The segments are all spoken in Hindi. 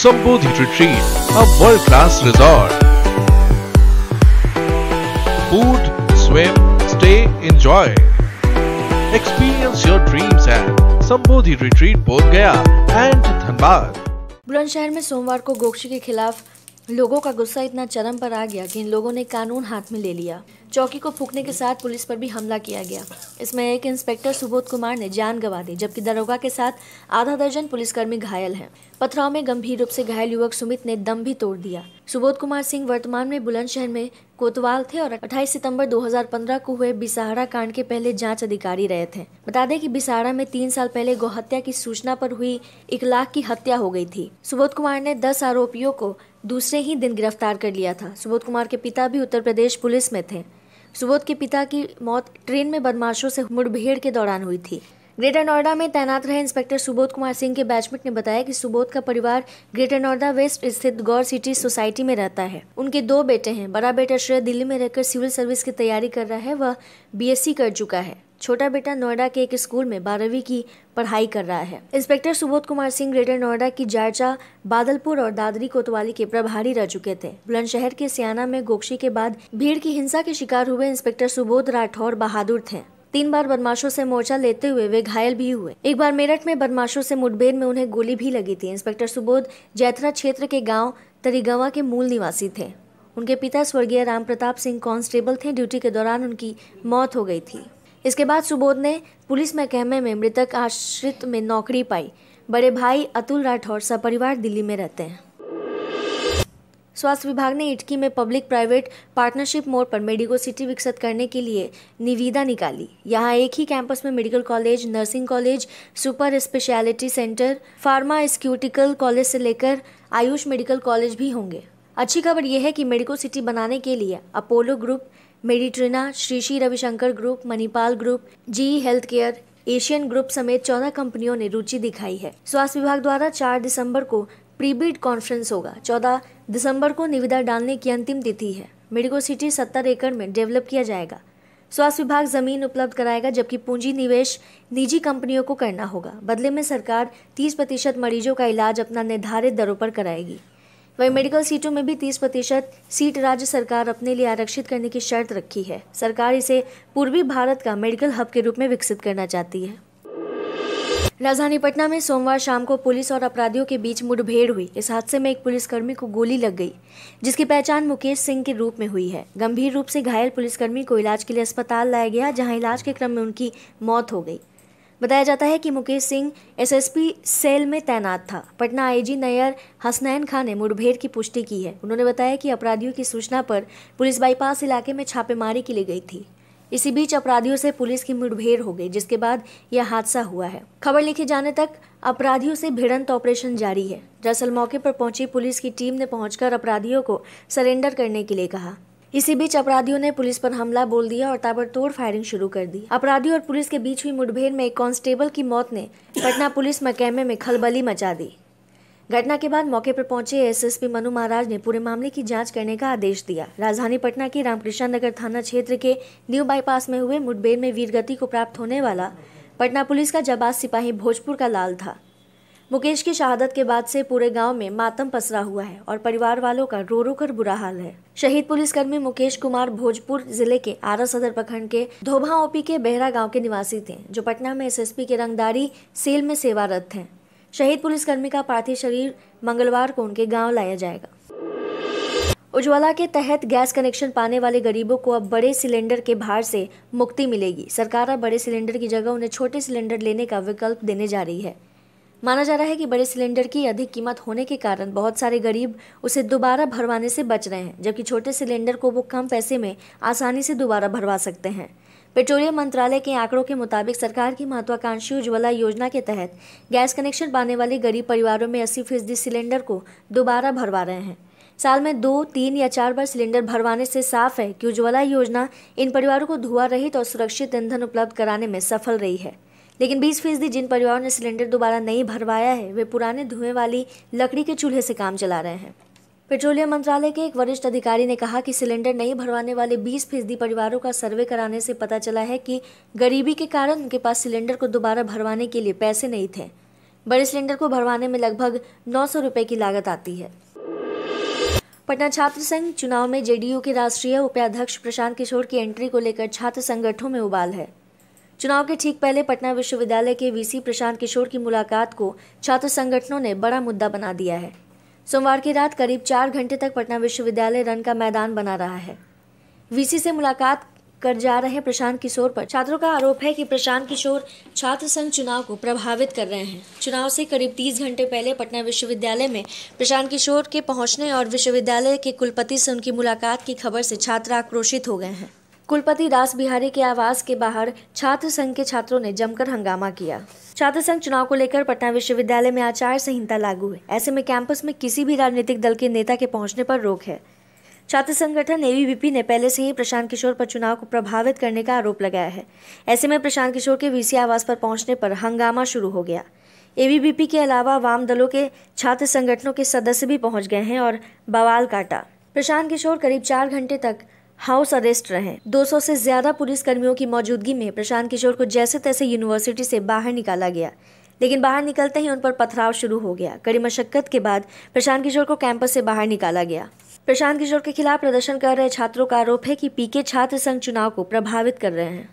Sambodhi Retreat, a world-class resort. Food, swim, stay, enjoy. Experience your dreams at Sambodhi Retreat Bodh Gaya and Dhanbad. Bulandshahr में सोमवार को गोक्षी के खिलाफ लोगों का गुस्सा इतना चरम पर आ गया कि इन लोगों ने कानून हाथ में ले लिया चौकी को फूकने के साथ पुलिस पर भी हमला किया गया इसमें एक इंस्पेक्टर सुबोध कुमार ने जान गंवा दी जबकि दरोगा के साथ आधा दर्जन पुलिसकर्मी घायल हैं पथराव में गंभीर रूप से घायल युवक सुमित ने दम भी तोड़ दिया सुबोध कुमार सिंह वर्तमान में बुलंदशहर में कोतवाल थे और 28 सितंबर 2015 को हुए बिसाहरा कांड के पहले जांच अधिकारी रहे थे बता दें कि बिसाहरा में तीन साल पहले गौहत्या की सूचना पर हुई इकलाख की हत्या हो गई थी सुबोध कुमार ने 10 आरोपियों को दूसरे ही दिन गिरफ्तार कर लिया था सुबोध कुमार के पिता भी उत्तर प्रदेश पुलिस में थे सुबोध के पिता की मौत ट्रेन में बदमाशों से मुठभेड़ के दौरान हुई थी ग्रेटर नोएडा में तैनात रहे इंस्पेक्टर सुबोध कुमार सिंह के बैचमेट ने बताया कि सुबोध का परिवार ग्रेटर नोएडा वेस्ट स्थित गौर सिटी सोसाइटी में रहता है उनके दो बेटे हैं बड़ा बेटा श्रेय दिल्ली में रहकर सिविल सर्विस की तैयारी कर रहा है वह बीएससी कर चुका है छोटा बेटा नोएडा के एक स्कूल में बारहवीं की पढ़ाई कर रहा है इंस्पेक्टर सुबोध कुमार सिंह ग्रेटर नोएडा की जायचा बादलपुर और दादरी कोतवाली के प्रभारी रह चुके थे बुलंदशहर के सियाना में गोक्षी के बाद भीड़ की हिंसा के शिकार हुए इंस्पेक्टर सुबोध राठौर बहादुर थे तीन बार बदमाशों से मोर्चा लेते हुए वे घायल भी हुए एक बार मेरठ में बदमाशों से मुठभेड़ में उन्हें गोली भी लगी थी इंस्पेक्टर सुबोध जैथरा क्षेत्र के गाँव तरीगवा के मूल निवासी थे उनके पिता स्वर्गीय राम प्रताप सिंह कांस्टेबल थे ड्यूटी के दौरान उनकी मौत हो गई थी इसके बाद सुबोध ने पुलिस महकमे में मृतक आश्रित में नौकरी पाई बड़े भाई अतुल राठौर सपरिवार दिल्ली में रहते हैं स्वास्थ्य विभाग ने इटकी में पब्लिक प्राइवेट पार्टनरशिप मोड पर मेडिको सिटी विकसित करने के लिए निविदा निकाली यहाँ एक ही कैंपस में medical college nursing college super speciality centre pharmaceutical college से लेकर आयुष मेडिकल कॉलेज भी होंगे अच्छी खबर यह है कि मेडिको सिटी बनाने के लिए Apollo group Meditrina Shri Shri Ravishankar group Manipal group G health care Asian group समेत चौदह कंपनियों ने रुचि दिखाई है स्वास्थ्य विभाग द्वारा चार दिसंबर को प्रीबिड कॉन्फ्रेंस होगा चौदह दिसंबर को निविदा डालने की अंतिम तिथि है मेडिको सिटी सत्तर एकड़ में डेवलप किया जाएगा स्वास्थ्य विभाग जमीन उपलब्ध कराएगा जबकि पूंजी निवेश निजी कंपनियों को करना होगा बदले में सरकार 30 प्रतिशत मरीजों का इलाज अपना निर्धारित दरों पर कराएगी वही मेडिकल सीटों में भी 30 प्रतिशत सीट राज्य सरकार अपने लिए आरक्षित करने की शर्त रखी है सरकार इसे पूर्वी भारत का मेडिकल हब के रूप में विकसित करना चाहती है राजधानी पटना में सोमवार शाम को पुलिस और अपराधियों के बीच मुठभेड़ हुई इस हादसे में एक पुलिसकर्मी को गोली लग गई जिसकी पहचान मुकेश सिंह के रूप में हुई है गंभीर रूप से घायल पुलिसकर्मी को इलाज के लिए अस्पताल लाया गया जहां इलाज के क्रम में उनकी मौत हो गई बताया जाता है कि मुकेश सिंह एसएसपी सेल में तैनात था पटना आईजी नयर हसनैन खान ने मुठभेड़ की पुष्टि की है उन्होंने बताया कि अपराधियों की सूचना पर पुलिस बाईपास इलाके में छापेमारी के लिए गई थी इसी बीच अपराधियों से पुलिस की मुठभेड़ हो गई जिसके बाद यह हादसा हुआ है खबर लिखे जाने तक अपराधियों से भिड़ंत ऑपरेशन जारी है दरअसल मौके पर पहुंची पुलिस की टीम ने पहुंचकर अपराधियों को सरेंडर करने के लिए कहा इसी बीच अपराधियों ने पुलिस पर हमला बोल दिया और ताबड़तोड़ फायरिंग शुरू कर दी अपराधियों और पुलिस के बीच हुई मुठभेड़ में एक कांस्टेबल की मौत ने पटना पुलिस मकैमे में खलबली मचा दी घटना के बाद मौके पर पहुंचे एसएसपी मनु महाराज ने पूरे मामले की जांच करने का आदेश दिया राजधानी पटना के रामकृष्ण नगर थाना क्षेत्र के न्यू बाईपास में हुए मुठभेड़ में वीरगति को प्राप्त होने वाला पटना पुलिस का जबाज सिपाही भोजपुर का लाल था मुकेश की शहादत के बाद से पूरे गांव में मातम पसरा हुआ है और परिवार वालों का रो रो कर बुरा हाल है शहीद पुलिसकर्मी मुकेश कुमार भोजपुर जिले के आरा सदर प्रखंड के धोभा ओपी के बेहरा गांव के निवासी थे जो पटना में एसएसपी के रंगदारी सेल में सेवारत थे शहीद पुलिसकर्मी का पार्थिव शरीर मंगलवार को उनके गाँव लाया जाएगा उज्ज्वला के तहत गैस कनेक्शन पाने वाले गरीबों को अब बड़े सिलेंडर के भार से मुक्ति मिलेगी सरकार अब बड़े सिलेंडर की जगह उन्हें छोटे सिलेंडर लेने का विकल्प देने जा रही है माना जा रहा है कि बड़े सिलेंडर की अधिक कीमत होने के कारण बहुत सारे गरीब उसे दोबारा भरवाने से बच रहे हैं जबकि छोटे सिलेंडर को वो कम पैसे में आसानी से दोबारा भरवा सकते हैं पेट्रोलियम मंत्रालय के आंकड़ों के मुताबिक सरकार की महत्वाकांक्षी उज्ज्वला योजना के तहत गैस कनेक्शन पाने वाले गरीब परिवारों में अस्सी फीसदी सिलेंडर को दोबारा भरवा रहे हैं साल में दो तीन या चार बार सिलेंडर भरवाने से साफ है कि उज्ज्वला योजना इन परिवारों को धुआं रहित और सुरक्षित ईंधन उपलब्ध कराने में सफल रही है लेकिन 20 फीसदी जिन परिवारों ने सिलेंडर दोबारा नहीं भरवाया है वे पुराने धुएं वाली लकड़ी के चूल्हे से काम चला रहे हैं पेट्रोलियम मंत्रालय के एक वरिष्ठ अधिकारी ने कहा कि सिलेंडर नहीं भरवाने वाले 20 फीसदी परिवारों का सर्वे कराने से पता चला है कि गरीबी के कारण उनके पास सिलेंडर को दोबारा भरवाने के लिए पैसे नहीं थे बड़े सिलेंडर को भरवाने में लगभग नौ सौ की लागत आती है पटना छात्र संघ चुनाव में जेडीयू के राष्ट्रीय उपाध्यक्ष प्रशांत किशोर की एंट्री को लेकर छात्र संगठनों में उबाल है चुनाव के ठीक पहले पटना विश्वविद्यालय के वीसी प्रशांत किशोर की मुलाकात को छात्र संगठनों ने बड़ा मुद्दा बना दिया है सोमवार की रात करीब चार घंटे तक पटना विश्वविद्यालय रन का मैदान बना रहा है वीसी से मुलाकात कर जा रहे प्रशांत किशोर पर छात्रों का आरोप है कि प्रशांत किशोर छात्र संघ चुनाव को प्रभावित कर रहे हैं चुनाव से करीब 30 घंटे पहले पटना विश्वविद्यालय में प्रशांत किशोर के पहुंचने और विश्वविद्यालय के कुलपति से उनकी मुलाकात की खबर से छात्र आक्रोशित हो गए हैं कुलपति रास बिहारी के आवास के बाहर छात्र संघ के छात्रों ने जमकर हंगामा किया छात्र संघ चुनाव को लेकर पटना विश्वविद्यालय में आचार संहिता लागू है ऐसे में कैंपस में किसी भी राजनीतिक दल के नेता के पहुंचने पर रोक है छात्र संगठन एवीवीपी ने पहले से ही प्रशांत किशोर पर चुनाव को प्रभावित करने का आरोप लगाया है ऐसे में प्रशांत किशोर के वीसी आवास पर पहुंचने पर हंगामा शुरू हो गया एवीवीपी के अलावा वाम दलों के छात्र संगठनों के सदस्य भी पहुंच गए हैं और बवाल काटा प्रशांत किशोर करीब चार घंटे तक हाउस अरेस्ट रहे 200 से ज्यादा पुलिस कर्मियों की मौजूदगी में प्रशांत किशोर को जैसे तैसे यूनिवर्सिटी से बाहर निकाला गया लेकिन बाहर निकलते ही उन पर पथराव शुरू हो गया कड़ी मशक्कत के बाद प्रशांत किशोर को कैंपस से बाहर निकाला गया प्रशांत किशोर के खिलाफ प्रदर्शन कर रहे छात्रों का आरोप है कि पीके छात्र संघ चुनाव को प्रभावित कर रहे हैं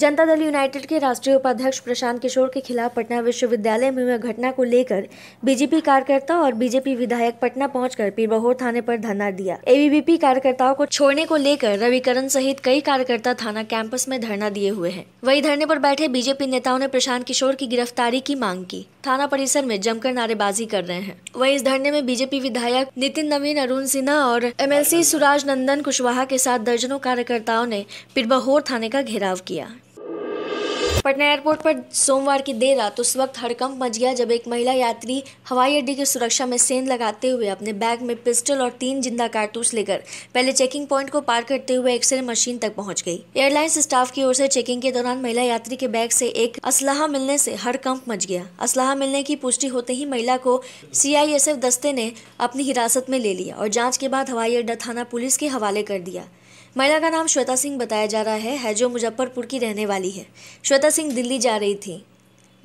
जनता दल यूनाइटेड के राष्ट्रीय उपाध्यक्ष प्रशांत किशोर के खिलाफ पटना विश्वविद्यालय में हुई घटना को लेकर बीजेपी कार्यकर्ता और बीजेपी विधायक पटना पहुंचकर पीरबहोर थाने पर धरना दिया एबीवीपी कार्यकर्ताओं को छोड़ने को लेकर रविकरण सहित कई कार्यकर्ता थाना कैंपस में धरना दिए हुए है वही धरने पर बैठे बीजेपी नेताओं ने प्रशांत किशोर की गिरफ्तारी की मांग की थाना परिसर में जमकर नारेबाजी कर रहे हैं वही इस धरने में बीजेपी विधायक नितिन नवीन अरुण सिन्हा और एमएलसी सुराज नंदन कुशवाहा के साथ दर्जनों कार्यकर्ताओं ने पिरबहोर थाने का घेराव किया पटना एयरपोर्ट पर सोमवार की देर रात उस वक्त हड़कंप मच गया जब एक महिला यात्री हवाई अड्डे की सुरक्षा में सेंध लगाते हुए अपने बैग में पिस्टल और तीन जिंदा कारतूस लेकर पहले चेकिंग पॉइंट को पार करते हुए एक्सरे मशीन तक पहुंच गई एयरलाइंस स्टाफ की ओर से चेकिंग के दौरान महिला यात्री के बैग से एक असलाहा मिलने से हड़कंप मच गया असलाहा मिलने की पुष्टि होते ही महिला को सीआईएसएफ दस्ते ने अपनी हिरासत में ले लिया और जांच के बाद हवाई अड्डा थाना पुलिस के हवाले कर दिया महिला का नाम श्वेता सिंह बताया जा रहा है, है जो मुजफ्फरपुर की रहने वाली है श्वेता सिंह दिल्ली जा रही थी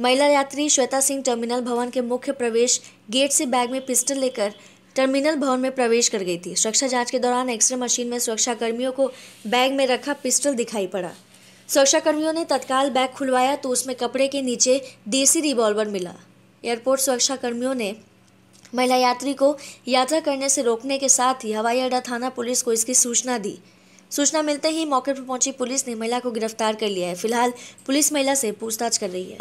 महिला यात्री श्वेता सिंह टर्मिनल भवन के मुख्य प्रवेश गेट से बैग में पिस्टल लेकर टर्मिनल भवन में प्रवेश कर गई थी सुरक्षा जांच के दौरान एक्सरे मशीन में सुरक्षाकर्मियों को बैग में रखा पिस्टल दिखाई पड़ा सुरक्षाकर्मियों ने तत्काल बैग खुलवाया तो उसमें कपड़े के नीचे देसी रिवॉल्वर मिला एयरपोर्ट सुरक्षाकर्मियों ने महिला यात्री को यात्रा करने से रोकने के साथ ही हवाई अड्डा थाना पुलिस को इसकी सूचना दी सूचना मिलते ही मौके पर पहुंची पुलिस ने महिला को गिरफ्तार कर लिया है फिलहाल पुलिस महिला से पूछताछ कर रही है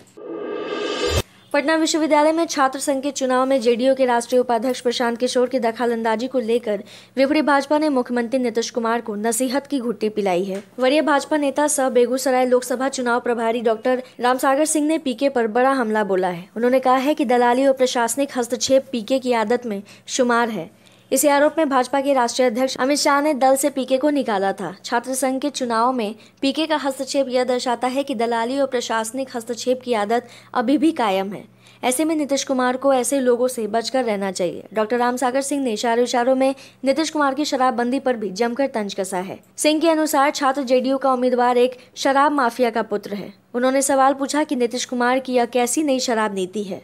पटना विश्वविद्यालय में छात्र संघ के चुनाव में जेडीयू के राष्ट्रीय उपाध्यक्ष प्रशांत किशोर की दखलंदाजी को लेकर विपरीत भाजपा ने मुख्यमंत्री नीतीश कुमार को नसीहत की घुट्टी पिलाई है वरीय भाजपा नेता सह बेगूसराय लोकसभा चुनाव प्रभारी डॉक्टर रामसागर सिंह ने पीके पर बड़ा हमला बोला है उन्होंने कहा है की दलाली और प्रशासनिक हस्तक्षेप पीके की आदत में शुमार है इसी आरोप में भाजपा के राष्ट्रीय अध्यक्ष अमित शाह ने दल से पीके को निकाला था छात्र संघ के चुनाव में पीके का हस्तक्षेप यह दर्शाता है कि दलाली और प्रशासनिक हस्तक्षेप की आदत अभी भी कायम है ऐसे में नीतीश कुमार को ऐसे लोगों से बचकर रहना चाहिए डॉक्टर राम सागर सिंह ने इशारों इशारों में नीतीश कुमार की शराबबंदी पर भी जमकर तंज कसा है सिंह के अनुसार छात्र जेडीयू का उम्मीदवार एक शराब माफिया का पुत्र है उन्होंने सवाल पूछा कि नीतीश कुमार की यह कैसी नई शराब नीति है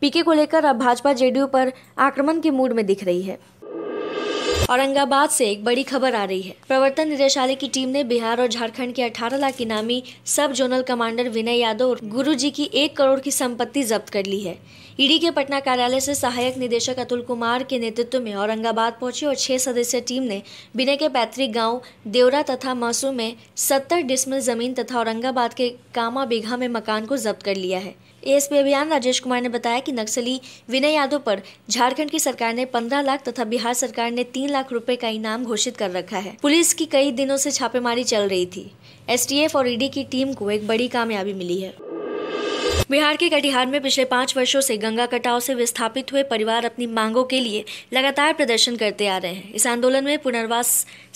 पीके को लेकर अब भाजपा जेडीयू पर आक्रमण के मूड में दिख रही है औरंगाबाद से एक बड़ी खबर आ रही है प्रवर्तन निदेशालय की टीम ने बिहार और झारखंड के 18 लाख इनामी सब जोनल कमांडर विनय यादव और गुरु जी की एक करोड़ की संपत्ति जब्त कर ली है ईडी के पटना कार्यालय से सहायक निदेशक अतुल कुमार के नेतृत्व में औरंगाबाद पहुंची और छह सदस्यीय टीम ने बिना के पैतृक गांव देवरा तथा मासू में सत्तर डिस्मल जमीन तथा औरंगाबाद के कामा बीघा में मकान को जब्त कर लिया है एएसपी अभियान राजेश कुमार ने बताया कि नक्सली विनय यादव पर झारखंड की सरकार ने 15 लाख तथा बिहार सरकार ने 3 लाख रुपए का इनाम घोषित कर रखा है पुलिस की कई दिनों से छापेमारी चल रही थी एसटीएफ और ईडी की टीम को एक बड़ी कामयाबी मिली है बिहार के कटिहार में पिछले पाँच वर्षों से गंगा कटाव से विस्थापित हुए परिवार अपनी मांगों के लिए लगातार प्रदर्शन करते आ रहे हैं इस आंदोलन में पुनर्वास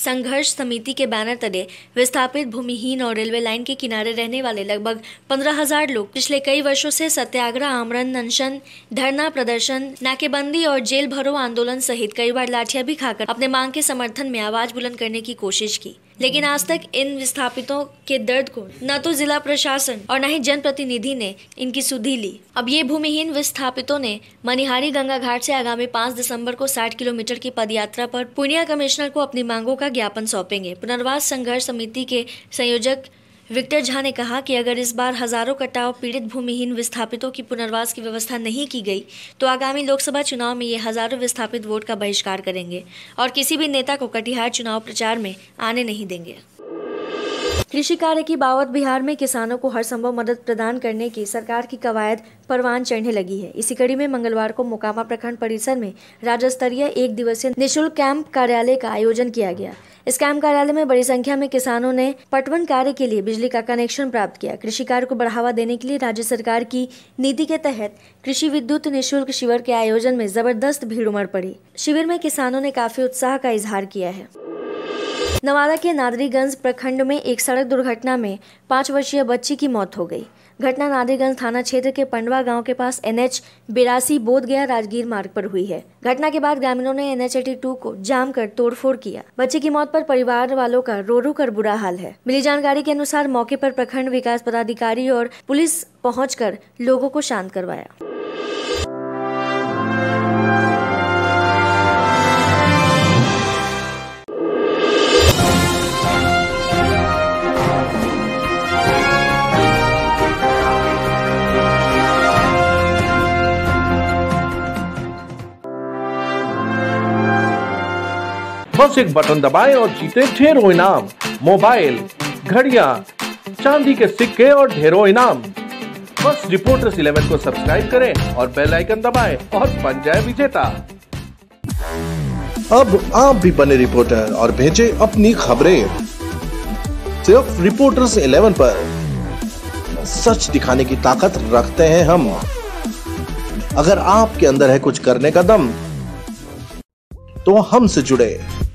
संघर्ष समिति के बैनर तले विस्थापित भूमिहीन और रेलवे लाइन के किनारे रहने वाले लगभग पंद्रह हजार लोग पिछले कई वर्षों से सत्याग्रह आमरण अनशन धरना प्रदर्शन नाकेबंदी और जेल भरो आंदोलन सहित कई बार लाठियां भी खाकर अपने मांग के समर्थन में आवाज बुलंद करने की कोशिश की लेकिन आज तक इन विस्थापितों के दर्द को न तो जिला प्रशासन और न ही जनप्रतिनिधि ने इनकी सुधि ली अब ये भूमिहीन विस्थापितों ने मनिहारी गंगा घाट से आगामी 5 दिसंबर को 60 किलोमीटर की पदयात्रा पर पूर्णिया कमिश्नर को अपनी मांगों का ज्ञापन सौंपेंगे पुनर्वास संघर्ष समिति के संयोजक विक्टर झा ने कहा कि अगर इस बार हजारों कटाव पीड़ित भूमिहीन विस्थापितों की पुनर्वास की व्यवस्था नहीं की गई तो आगामी लोकसभा चुनाव में ये हजारों विस्थापित वोट का बहिष्कार करेंगे और किसी भी नेता को कटिहार चुनाव प्रचार में आने नहीं देंगे कृषि कार्य की बावत बिहार में किसानों को हर संभव मदद प्रदान करने की सरकार की कवायद परवान चढ़ने लगी है इसी कड़ी में मंगलवार को मोकामा प्रखंड परिसर में राज्य स्तरीय एक दिवसीय निःशुल्क कैंप कार्यालय का आयोजन किया गया इस कैंप कार्यालय में बड़ी संख्या में किसानों ने पटवन कार्य के लिए बिजली का कनेक्शन प्राप्त किया कृषि कार्य को बढ़ावा देने के लिए राज्य सरकार की नीति के तहत कृषि विद्युत निःशुल्क शिविर के आयोजन में जबरदस्त भीड़ उमड़ पड़ी शिविर में किसानों ने काफी उत्साह का इजहार किया है नवादा के नादरीगंज प्रखंड में एक सड़क दुर्घटना में पाँच वर्षीय बच्ची की मौत हो गई घटना नादीगंज थाना क्षेत्र के पंडवा गांव के पास एनएच बिरासी बोध गया राजगीर मार्ग पर हुई है घटना के बाद ग्रामीणों ने एनएच टू को जाम कर तोड़फोड़ किया बच्चे की मौत पर परिवार वालों का रो रो कर बुरा हाल है मिली जानकारी के अनुसार मौके पर प्रखंड विकास पदाधिकारी और पुलिस पहुंचकर लोगों को शांत करवाया एक बटन दबाए और जीते ढेरों इनाम मोबाइल घड़िया चांदी के सिक्के और ढेरों इनाम बस रिपोर्टर्स इलेवन को सब्सक्राइब करें और बेल आइकन दबाए और बन जाए विजेता अब आप भी बने रिपोर्टर और भेजे अपनी खबरें सिर्फ रिपोर्टर्स इलेवन पर सच दिखाने की ताकत रखते हैं हम अगर आपके अंदर है कुछ करने का दम तो हमसे जुड़े